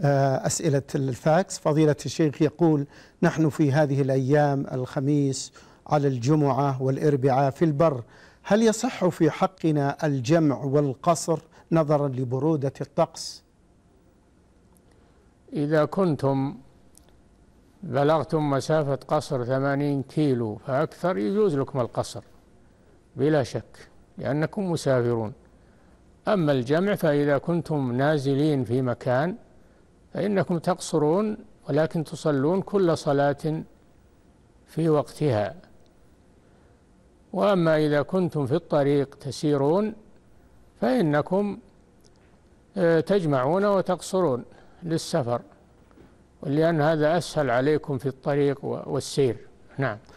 آه، أسئلة الفاكس فضيلة الشيخ يقول نحن في هذه الأيام الخميس على الجمعة والإربعاء في البر هل يصح في حقنا الجمع والقصر نظرا لبرودة الطقس إذا كنتم بلغتم مسافة قصر ثمانين كيلو فأكثر يجوز لكم القصر بلا شك لأنكم مسافرون أما الجمع فإذا كنتم نازلين في مكان فإنكم تقصرون ولكن تصلون كل صلاة في وقتها وأما إذا كنتم في الطريق تسيرون فإنكم آه، تجمعون وتقصرون للسفر ولأن هذا أسهل عليكم في الطريق والسير نعم